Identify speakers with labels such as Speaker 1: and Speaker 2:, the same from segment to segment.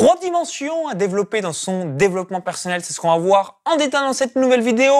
Speaker 1: trois dimensions à développer dans son développement personnel. C'est ce qu'on va voir en détail dans cette nouvelle vidéo.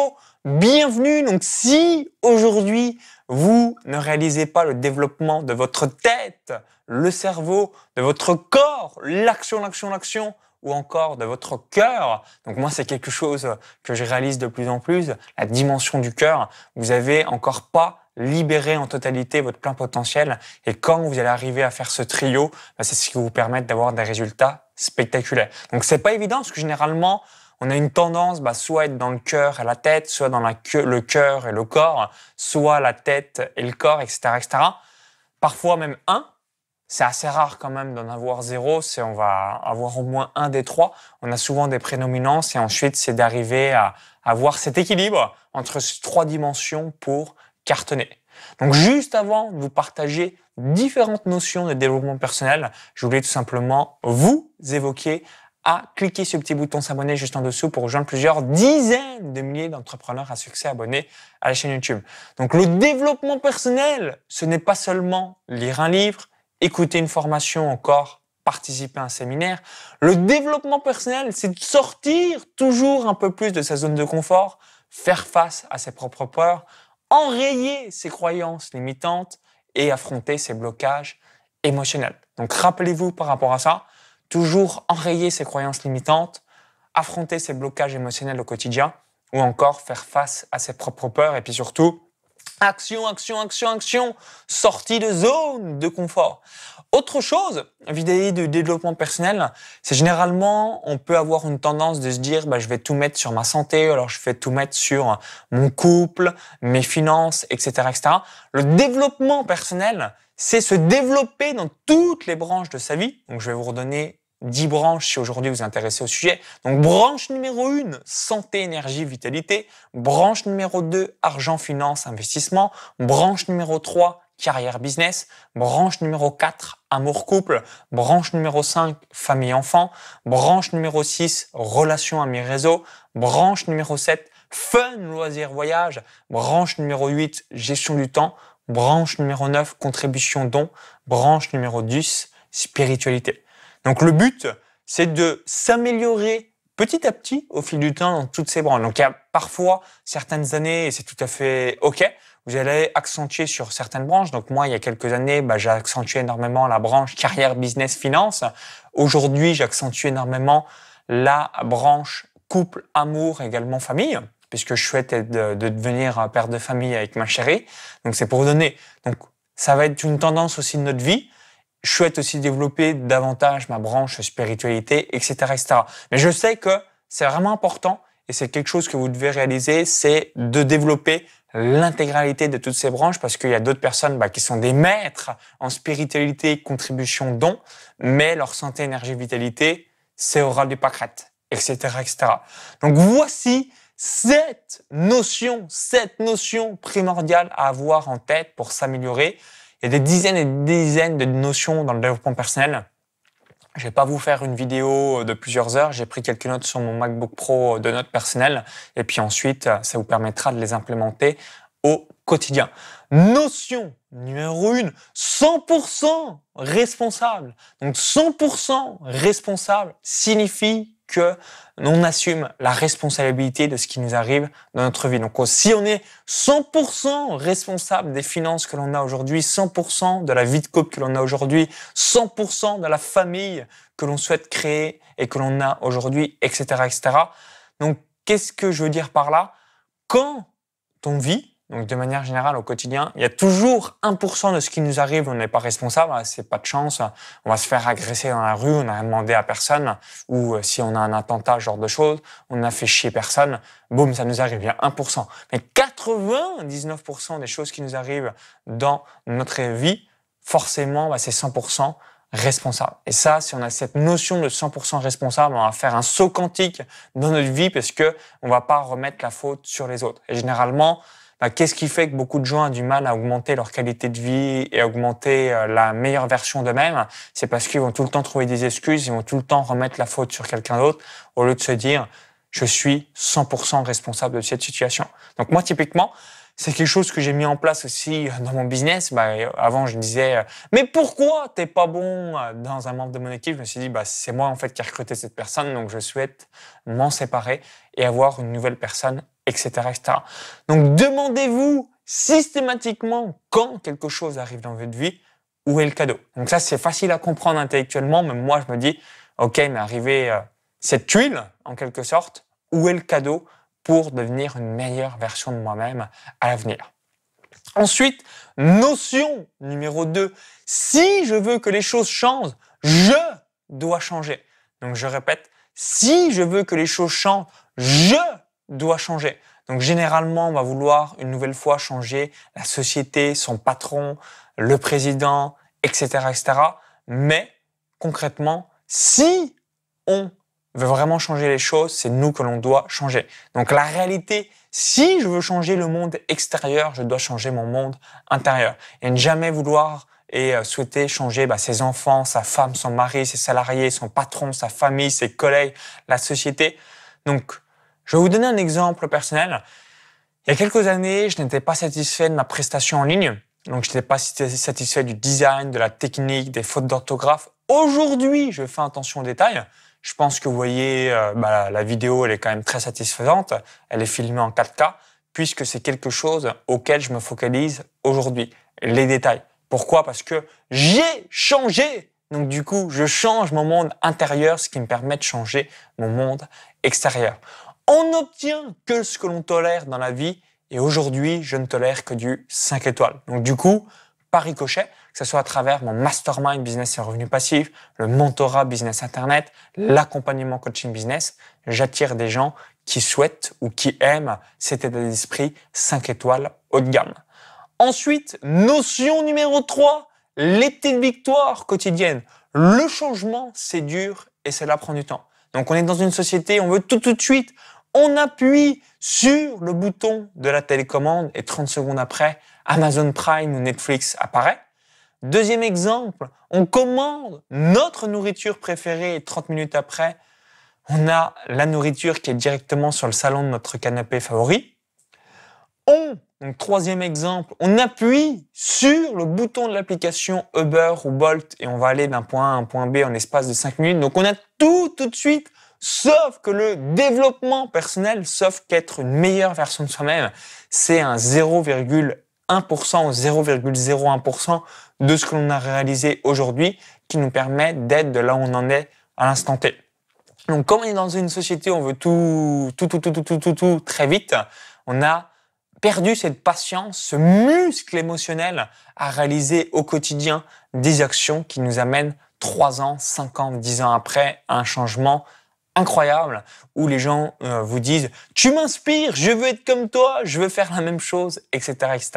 Speaker 1: Bienvenue. Donc, si aujourd'hui vous ne réalisez pas le développement de votre tête, le cerveau, de votre corps, l'action, l'action, l'action, ou encore de votre cœur. Donc moi, c'est quelque chose que je réalise de plus en plus, la dimension du cœur. Vous avez encore pas libéré en totalité votre plein potentiel. Et quand vous allez arriver à faire ce trio, bah, c'est ce qui vous permet d'avoir des résultats spectaculaire. Donc c'est pas évident parce que généralement on a une tendance bah, soit être dans le cœur et la tête, soit dans la queue, le cœur et le corps, soit la tête et le corps, etc., etc. Parfois même un. C'est assez rare quand même d'en avoir zéro. C'est on va avoir au moins un des trois. On a souvent des prédominances et ensuite c'est d'arriver à, à avoir cet équilibre entre ces trois dimensions pour cartonner. Donc juste avant de vous partager différentes notions de développement personnel, je voulais tout simplement vous évoquer à cliquer sur le petit bouton s'abonner juste en dessous pour rejoindre plusieurs dizaines de milliers d'entrepreneurs à succès abonnés à la chaîne YouTube. Donc le développement personnel, ce n'est pas seulement lire un livre, écouter une formation encore participer à un séminaire. Le développement personnel, c'est de sortir toujours un peu plus de sa zone de confort, faire face à ses propres peurs, enrayer ses croyances limitantes, et affronter ses blocages émotionnels. Donc rappelez-vous par rapport à ça, toujours enrayer ses croyances limitantes, affronter ses blocages émotionnels au quotidien ou encore faire face à ses propres peurs et puis surtout Action, action, action, action. Sortie de zone de confort. Autre chose, vis-à-vis du développement personnel, c'est généralement, on peut avoir une tendance de se dire, bah, je vais tout mettre sur ma santé, alors je vais tout mettre sur mon couple, mes finances, etc., etc. Le développement personnel, c'est se développer dans toutes les branches de sa vie. Donc, je vais vous redonner 10 branches si aujourd'hui vous intéressez au sujet. Donc branche numéro 1, santé, énergie, vitalité. Branche numéro 2, argent, finance, investissement. Branche numéro 3, carrière, business. Branche numéro 4, amour, couple. Branche numéro 5, famille, enfant. Branche numéro 6, relations, amis, réseau. Branche numéro 7, fun, loisirs, voyage. Branche numéro 8, gestion du temps. Branche numéro 9, contribution, don. Branche numéro 10, spiritualité. Donc le but, c'est de s'améliorer petit à petit au fil du temps dans toutes ces branches. Donc il y a parfois certaines années, et c'est tout à fait OK, vous allez accentuer sur certaines branches. Donc moi, il y a quelques années, bah, j'ai énormément la branche carrière, business, finance. Aujourd'hui, j'accentue énormément la branche couple, amour, également famille, puisque je souhaite de, de devenir père de famille avec ma chérie. Donc c'est pour vous donner. Donc ça va être une tendance aussi de notre vie je souhaite aussi développer davantage ma branche spiritualité, etc. etc. Mais je sais que c'est vraiment important et c'est quelque chose que vous devez réaliser, c'est de développer l'intégralité de toutes ces branches parce qu'il y a d'autres personnes bah, qui sont des maîtres en spiritualité, contribution, don, mais leur santé, énergie, vitalité, c'est au ras du Pacrate, etc., etc. Donc voici cette notion, cette notion primordiale à avoir en tête pour s'améliorer. Il y a des dizaines et des dizaines de notions dans le développement personnel. Je vais pas vous faire une vidéo de plusieurs heures. J'ai pris quelques notes sur mon MacBook Pro de notes personnelles. Et puis ensuite, ça vous permettra de les implémenter au quotidien. Notions numéro 1, 100% responsable. Donc 100% responsable signifie que l'on assume la responsabilité de ce qui nous arrive dans notre vie. Donc si on est 100% responsable des finances que l'on a aujourd'hui, 100% de la vie de couple que l'on a aujourd'hui, 100% de la famille que l'on souhaite créer et que l'on a aujourd'hui, etc., etc. Donc qu'est-ce que je veux dire par là Quand on vit, donc de manière générale, au quotidien, il y a toujours 1% de ce qui nous arrive, on n'est pas responsable, hein, c'est pas de chance, on va se faire agresser dans la rue, on n'a demandé à personne, ou euh, si on a un attentat, genre de choses, on n'a fait chier personne, boum, ça nous arrive, il y a 1%. Mais 99% des choses qui nous arrivent dans notre vie, forcément, bah, c'est 100% responsable. Et ça, si on a cette notion de 100% responsable, on va faire un saut quantique dans notre vie parce que on va pas remettre la faute sur les autres. Et généralement, bah, qu'est-ce qui fait que beaucoup de gens ont du mal à augmenter leur qualité de vie et augmenter euh, la meilleure version d'eux-mêmes C'est parce qu'ils vont tout le temps trouver des excuses, ils vont tout le temps remettre la faute sur quelqu'un d'autre au lieu de se dire je suis 100% responsable de cette situation. Donc moi typiquement, c'est quelque chose que j'ai mis en place aussi euh, dans mon business. Bah, euh, avant, je disais, mais pourquoi t'es pas bon dans un membre de mon équipe Je me suis dit, bah, c'est moi en fait qui ai recruté cette personne, donc je souhaite m'en séparer et avoir une nouvelle personne etc. Donc demandez-vous systématiquement quand quelque chose arrive dans votre vie, où est le cadeau. Donc ça, c'est facile à comprendre intellectuellement, mais moi, je me dis, OK, mais arrivé euh, cette tuile, en quelque sorte, où est le cadeau pour devenir une meilleure version de moi-même à l'avenir. Ensuite, notion numéro 2, si je veux que les choses changent, je dois changer. Donc je répète, si je veux que les choses changent, je doit changer. Donc généralement, on va vouloir une nouvelle fois changer la société, son patron, le président, etc., etc. Mais concrètement, si on veut vraiment changer les choses, c'est nous que l'on doit changer. Donc la réalité, si je veux changer le monde extérieur, je dois changer mon monde intérieur. Et ne jamais vouloir et euh, souhaiter changer bah, ses enfants, sa femme, son mari, ses salariés, son patron, sa famille, ses collègues, la société. Donc je vais vous donner un exemple personnel. Il y a quelques années, je n'étais pas satisfait de ma prestation en ligne. Donc, je n'étais pas satisfait du design, de la technique, des fautes d'orthographe. Aujourd'hui, je fais attention aux détails. Je pense que vous voyez, euh, bah, la vidéo, elle est quand même très satisfaisante. Elle est filmée en 4K, puisque c'est quelque chose auquel je me focalise aujourd'hui. Les détails. Pourquoi Parce que j'ai changé. Donc du coup, je change mon monde intérieur, ce qui me permet de changer mon monde extérieur on n'obtient que ce que l'on tolère dans la vie. Et aujourd'hui, je ne tolère que du 5 étoiles. Donc du coup, par ricochet, que ce soit à travers mon mastermind business et revenus passif, le mentorat business internet, l'accompagnement coaching business, j'attire des gens qui souhaitent ou qui aiment cet état d'esprit 5 étoiles haut de gamme. Ensuite, notion numéro 3, les petites victoires quotidiennes. Le changement, c'est dur et cela prend du temps. Donc on est dans une société, on veut tout tout de suite, on appuie sur le bouton de la télécommande et 30 secondes après, Amazon Prime ou Netflix apparaît. Deuxième exemple, on commande notre nourriture préférée et 30 minutes après, on a la nourriture qui est directement sur le salon de notre canapé favori. On, donc troisième exemple, on appuie sur le bouton de l'application Uber ou Bolt et on va aller d'un point A à un point B en espace de 5 minutes. Donc on a tout tout de suite Sauf que le développement personnel, sauf qu'être une meilleure version de soi-même, c'est un 0,1% ou 0,01% de ce que l'on a réalisé aujourd'hui qui nous permet d'être de là où on en est à l'instant T. Donc, comme on est dans une société où on veut tout, tout, tout, tout, tout, tout, tout, très vite, on a perdu cette patience, ce muscle émotionnel à réaliser au quotidien des actions qui nous amènent 3 ans, 5 ans, 10 ans après à un changement incroyable où les gens euh, vous disent tu m'inspires, je veux être comme toi, je veux faire la même chose, etc., etc.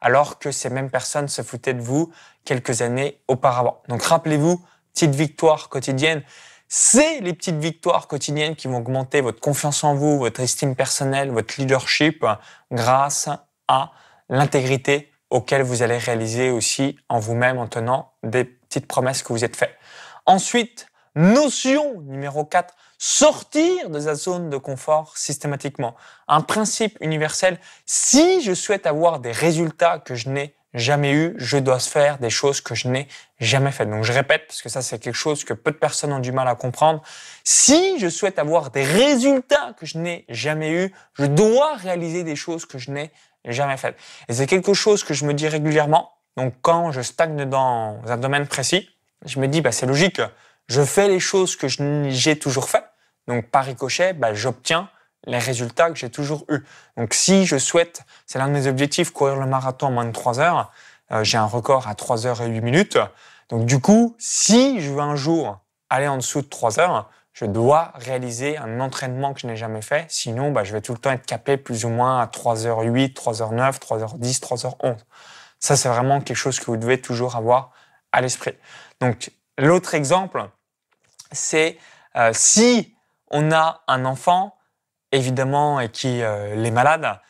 Speaker 1: Alors que ces mêmes personnes se foutaient de vous quelques années auparavant. Donc rappelez-vous, petite victoire quotidienne. C'est les petites victoires quotidiennes qui vont augmenter votre confiance en vous, votre estime personnelle, votre leadership grâce à l'intégrité auquel vous allez réaliser aussi en vous-même en tenant des petites promesses que vous êtes faites. Ensuite, Notion numéro 4, sortir de sa zone de confort systématiquement. Un principe universel, si je souhaite avoir des résultats que je n'ai jamais eus, je dois faire des choses que je n'ai jamais faites. Donc je répète, parce que ça c'est quelque chose que peu de personnes ont du mal à comprendre. Si je souhaite avoir des résultats que je n'ai jamais eus, je dois réaliser des choses que je n'ai jamais faites. Et c'est quelque chose que je me dis régulièrement. Donc quand je stagne dans un domaine précis, je me dis, bah, c'est logique, je fais les choses que j'ai toujours fait. Donc par ricochet, bah, j'obtiens les résultats que j'ai toujours eus. Donc si je souhaite, c'est l'un de mes objectifs, courir le marathon en moins de 3 heures, euh, j'ai un record à 3 heures et 8 minutes. Donc du coup, si je veux un jour aller en dessous de 3 heures, je dois réaliser un entraînement que je n'ai jamais fait, sinon bah, je vais tout le temps être capé plus ou moins à 3 h 8, 3 h 9, 3h10, 3h11. Ça, c'est vraiment quelque chose que vous devez toujours avoir à l'esprit. Donc l'autre exemple, c'est euh, si on a un enfant, évidemment, et qui euh, est malade,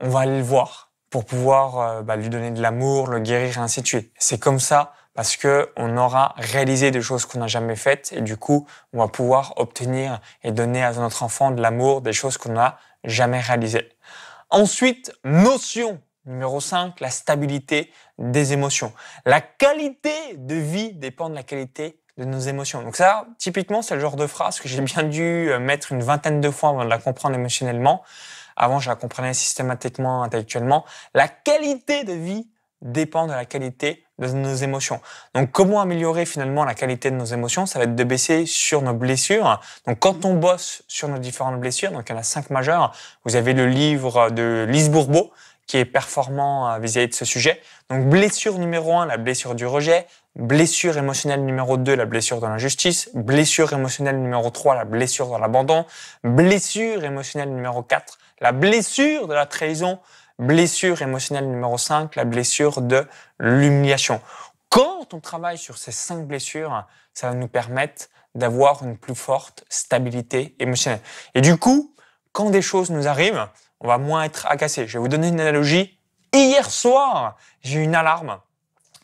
Speaker 1: on va aller le voir pour pouvoir euh, bah, lui donner de l'amour, le guérir, et ainsi de suite. C'est comme ça parce que on aura réalisé des choses qu'on n'a jamais faites et du coup, on va pouvoir obtenir et donner à notre enfant de l'amour, des choses qu'on n'a jamais réalisées. Ensuite, notion Numéro 5, la stabilité des émotions. La qualité de vie dépend de la qualité de nos émotions. Donc ça, typiquement, c'est le genre de phrase que j'ai bien dû euh, mettre une vingtaine de fois avant de la comprendre émotionnellement. Avant, je la comprenais systématiquement, intellectuellement. La qualité de vie dépend de la qualité de nos émotions. Donc comment améliorer finalement la qualité de nos émotions Ça va être de baisser sur nos blessures. Donc quand on bosse sur nos différentes blessures, donc il y en a cinq majeures, vous avez le livre de Lise Bourbeau qui est performant euh, vis-à-vis de ce sujet. Donc blessure numéro un, la blessure du rejet. Blessure émotionnelle numéro 2, la blessure dans l'injustice. Blessure émotionnelle numéro 3, la blessure dans l'abandon. Blessure émotionnelle numéro 4, la blessure de la trahison. Blessure émotionnelle numéro 5, la blessure de l'humiliation. Quand on travaille sur ces cinq blessures, ça va nous permettre d'avoir une plus forte stabilité émotionnelle. Et du coup, quand des choses nous arrivent, on va moins être agacé. Je vais vous donner une analogie. Hier soir, j'ai eu une alarme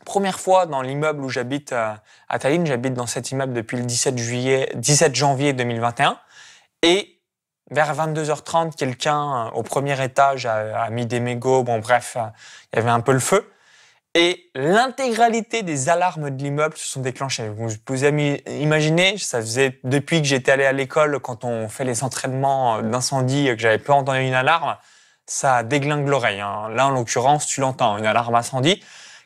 Speaker 1: première fois dans l'immeuble où j'habite à, Tallinn. J'habite dans cet immeuble depuis le 17, juillet, 17 janvier 2021. Et vers 22h30, quelqu'un euh, au premier étage a, mis des mégots. Bon, bref, euh, il y avait un peu le feu. Et l'intégralité des alarmes de l'immeuble se sont déclenchées. Vous pouvez imaginer, ça faisait depuis que j'étais allé à l'école, quand on fait les entraînements euh, d'incendie, que j'avais pas entendu une alarme, ça déglingue l'oreille. Hein. Là, en l'occurrence, tu l'entends, une alarme incendie.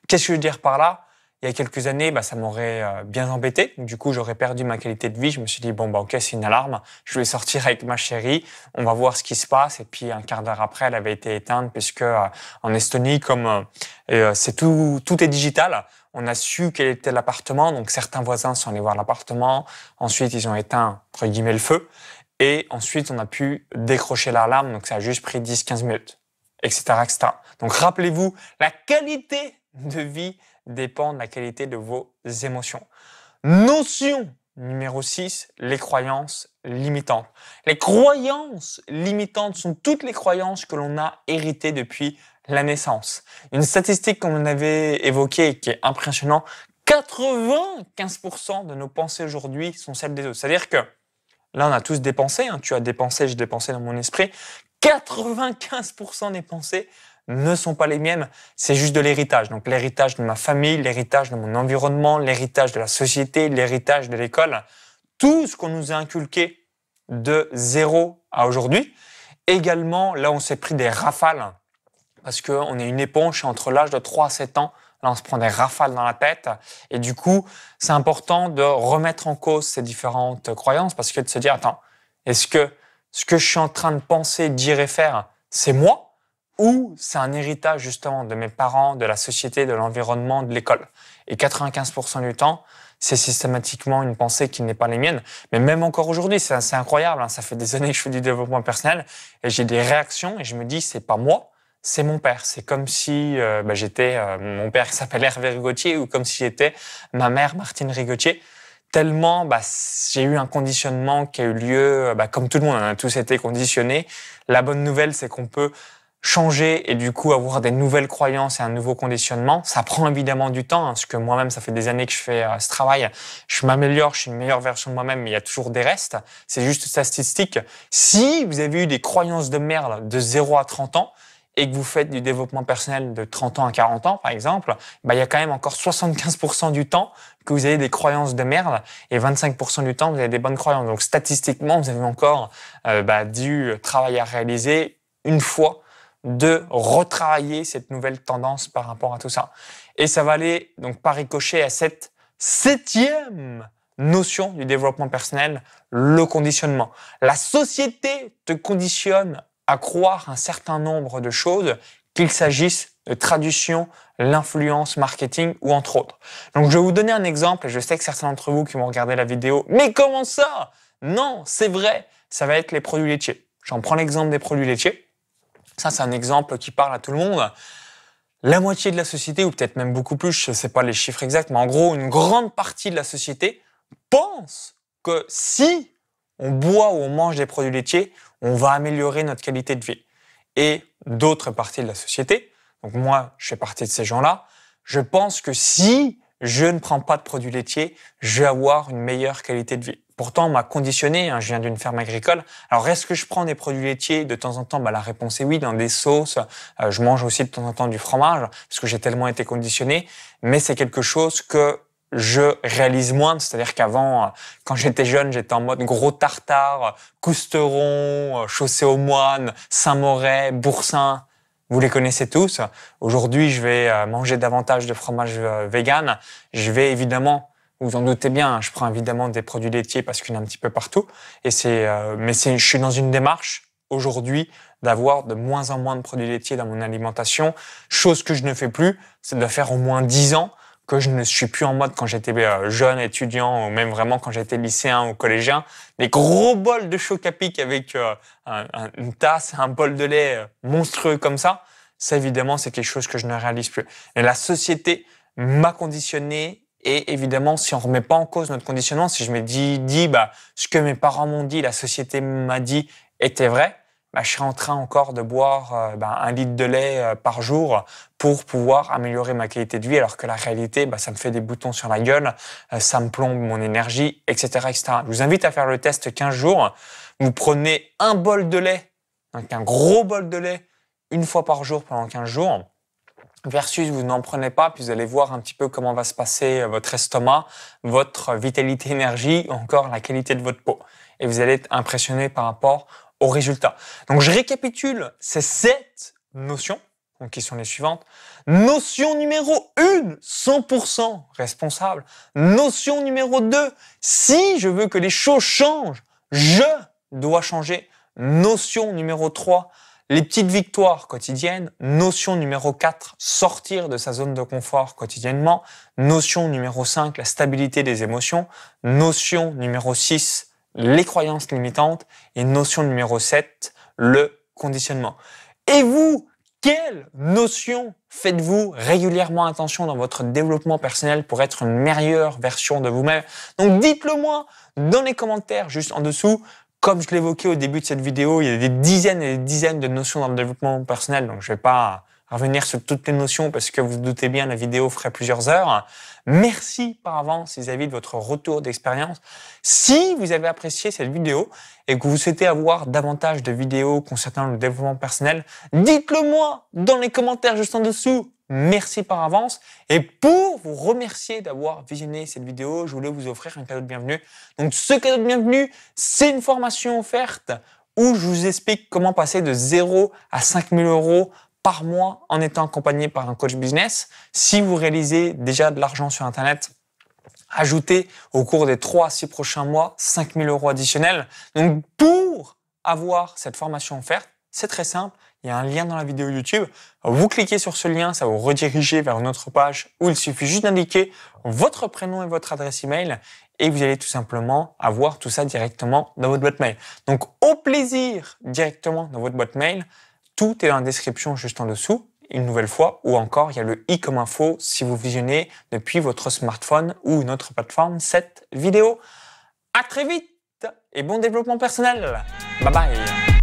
Speaker 1: Qu'est-ce que je veux dire par là il y a quelques années, bah, ça m'aurait euh, bien embêté. Du coup, j'aurais perdu ma qualité de vie. Je me suis dit, bon, bah, ok, c'est une alarme. Je vais sortir avec ma chérie. On va voir ce qui se passe. Et puis, un quart d'heure après, elle avait été éteinte puisque euh, en Estonie, comme euh, c'est tout, tout est digital, on a su quel était l'appartement. Donc, certains voisins sont allés voir l'appartement. Ensuite, ils ont éteint, entre guillemets, le feu. Et ensuite, on a pu décrocher l'alarme. Donc, ça a juste pris 10-15 minutes, etc., etc. Donc, rappelez-vous la qualité de vie dépend de la qualité de vos émotions. Notion numéro 6, les croyances limitantes. Les croyances limitantes sont toutes les croyances que l'on a héritées depuis la naissance. Une statistique qu'on avait évoquée qui est impressionnante, 95% de nos pensées aujourd'hui sont celles des autres. C'est-à-dire que là, on a tous dépensé, pensées, hein, tu as dépensé, j'ai dépensé dans mon esprit, 95% des pensées ne sont pas les miennes, c'est juste de l'héritage. Donc l'héritage de ma famille, l'héritage de mon environnement, l'héritage de la société, l'héritage de l'école, tout ce qu'on nous a inculqué de zéro à aujourd'hui. Également, là, on s'est pris des rafales parce qu'on est une éponge entre l'âge de 3 à 7 ans. Là, on se prend des rafales dans la tête. Et du coup, c'est important de remettre en cause ces différentes croyances parce que de se dire, attends, est-ce que ce que je suis en train de penser, dire et faire, c'est moi ou c'est un héritage justement de mes parents, de la société, de l'environnement, de l'école. Et 95% du temps, c'est systématiquement une pensée qui n'est pas les miennes. Mais même encore aujourd'hui, c'est incroyable. Hein. Ça fait des années que je fais du développement personnel et j'ai des réactions et je me dis, c'est pas moi, c'est mon père. C'est comme si euh, bah, j'étais euh, mon père qui s'appelle Hervé Rigotier ou comme si j'étais ma mère Martine Rigotier. Tellement bah, j'ai eu un conditionnement qui a eu lieu, bah, comme tout le monde, on a tous été conditionnés. La bonne nouvelle, c'est qu'on peut changer et du coup avoir des nouvelles croyances et un nouveau conditionnement. Ça prend évidemment du temps, hein, parce que moi-même, ça fait des années que je fais euh, ce travail. Je m'améliore, je suis une meilleure version de moi-même, mais il y a toujours des restes. C'est juste statistique. Si vous avez eu des croyances de merde de 0 à 30 ans, et que vous faites du développement personnel de 30 ans à 40 ans, par exemple, bah, il y a quand même encore 75% du temps que vous avez des croyances de merde et 25% du temps, vous avez des bonnes croyances. Donc, statistiquement, vous avez encore euh, bah, du travail à réaliser une fois de retravailler cette nouvelle tendance par rapport à tout ça. Et ça va aller donc par ricochet à cette septième notion du développement personnel, le conditionnement. La société te conditionne à croire un certain nombre de choses, qu'il s'agisse de traduction, l'influence marketing ou entre autres. Donc je vais vous donner un exemple, et je sais que certains d'entre vous qui vont regarder la vidéo, mais comment ça Non, c'est vrai, ça va être les produits laitiers. J'en prends l'exemple des produits laitiers. Ça, c'est un exemple qui parle à tout le monde. La moitié de la société, ou peut-être même beaucoup plus, je ne sais pas les chiffres exacts, mais en gros, une grande partie de la société pense que si on boit ou on mange des produits laitiers, on va améliorer notre qualité de vie. Et d'autres parties de la société, donc moi, je fais partie de ces gens-là, je pense que si je ne prends pas de produits laitiers, je vais avoir une meilleure qualité de vie. Pourtant, on m'a conditionné, hein, je viens d'une ferme agricole. Alors, est-ce que je prends des produits laitiers de temps en temps bah, La réponse est oui, dans des sauces. Euh, je mange aussi de temps en temps du fromage, parce que j'ai tellement été conditionné. Mais c'est quelque chose que je réalise moins. C'est-à-dire qu'avant, euh, quand j'étais jeune, j'étais en mode gros tartare, euh, cousteron, chaussée aux moines, Saint-Mauré, boursin. Vous les connaissez tous. Aujourd'hui, je vais manger davantage de fromage vegan. Je vais évidemment vous en doutez bien, hein, je prends évidemment des produits laitiers parce qu'il y en a un petit peu partout. Et c'est, euh, mais c'est, je suis dans une démarche aujourd'hui d'avoir de moins en moins de produits laitiers dans mon alimentation. Chose que je ne fais plus, c'est de faire au moins 10 ans que je ne suis plus en mode quand j'étais euh, jeune étudiant ou même vraiment quand j'étais lycéen ou collégien, des gros bols de choc à pic avec euh, une tasse, un bol de lait monstrueux comme ça. Ça évidemment, c'est quelque chose que je ne réalise plus. Et la société m'a conditionné et évidemment, si on ne remet pas en cause notre conditionnement, si je me dis, dis bah, ce que mes parents m'ont dit, la société m'a dit était vrai, bah, je serai en train encore de boire euh, bah, un litre de lait euh, par jour pour pouvoir améliorer ma qualité de vie, alors que la réalité, bah, ça me fait des boutons sur la gueule, euh, ça me plombe mon énergie, etc., etc. Je vous invite à faire le test 15 jours. Vous prenez un bol de lait, un gros bol de lait, une fois par jour pendant 15 jours versus vous n'en prenez pas, puis vous allez voir un petit peu comment va se passer euh, votre estomac, votre euh, vitalité énergie, ou encore la qualité de votre peau. Et vous allez être impressionné par rapport aux résultats. Donc je récapitule ces sept notions, donc qui sont les suivantes. Notion numéro 1, 100% responsable. Notion numéro 2, si je veux que les choses changent, je dois changer. Notion numéro 3, les petites victoires quotidiennes, notion numéro 4, sortir de sa zone de confort quotidiennement, notion numéro 5, la stabilité des émotions, notion numéro 6, les croyances limitantes, et notion numéro 7, le conditionnement. Et vous, quelle notion faites-vous régulièrement attention dans votre développement personnel pour être une meilleure version de vous-même Donc dites-le moi dans les commentaires juste en dessous. Comme je l'évoquais au début de cette vidéo, il y a des dizaines et des dizaines de notions dans le développement personnel, donc je ne vais pas revenir sur toutes les notions parce que vous, vous doutez bien, la vidéo ferait plusieurs heures. Merci par avance, vis-à-vis de votre retour d'expérience. Si vous avez apprécié cette vidéo et que vous souhaitez avoir davantage de vidéos concernant le développement personnel, dites-le moi dans les commentaires juste en dessous Merci par avance. Et pour vous remercier d'avoir visionné cette vidéo, je voulais vous offrir un cadeau de bienvenue. Donc ce cadeau de bienvenue, c'est une formation offerte où je vous explique comment passer de 0 à 5000 euros par mois en étant accompagné par un coach business. Si vous réalisez déjà de l'argent sur Internet, ajoutez au cours des 3 à 6 prochains mois 5000 euros additionnels. Donc pour avoir cette formation offerte, c'est très simple il y a un lien dans la vidéo YouTube. Vous cliquez sur ce lien, ça vous rediriger vers une autre page où il suffit juste d'indiquer votre prénom et votre adresse email et vous allez tout simplement avoir tout ça directement dans votre boîte mail. Donc au plaisir directement dans votre boîte mail. Tout est dans la description juste en dessous une nouvelle fois, ou encore il y a le i comme info si vous visionnez depuis votre smartphone ou une autre plateforme cette vidéo. À très vite et bon développement personnel. Bye bye.